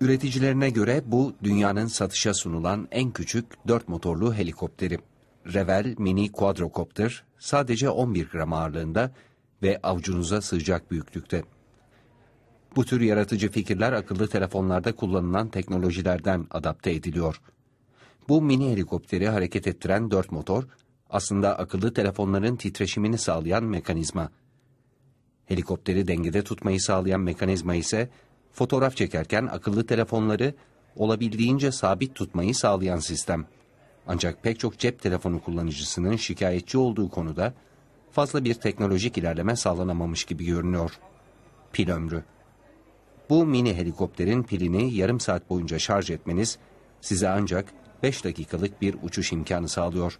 Üreticilerine göre bu dünyanın satışa sunulan en küçük dört motorlu helikopteri. Revel Mini Quadrocopter sadece 11 gram ağırlığında ve avcunuza sığacak büyüklükte. Bu tür yaratıcı fikirler akıllı telefonlarda kullanılan teknolojilerden adapte ediliyor. Bu mini helikopteri hareket ettiren dört motor aslında akıllı telefonların titreşimini sağlayan mekanizma. Helikopteri dengede tutmayı sağlayan mekanizma ise Fotoğraf çekerken akıllı telefonları olabildiğince sabit tutmayı sağlayan sistem. Ancak pek çok cep telefonu kullanıcısının şikayetçi olduğu konuda fazla bir teknolojik ilerleme sağlanamamış gibi görünüyor. Pil ömrü. Bu mini helikopterin pilini yarım saat boyunca şarj etmeniz size ancak 5 dakikalık bir uçuş imkanı sağlıyor.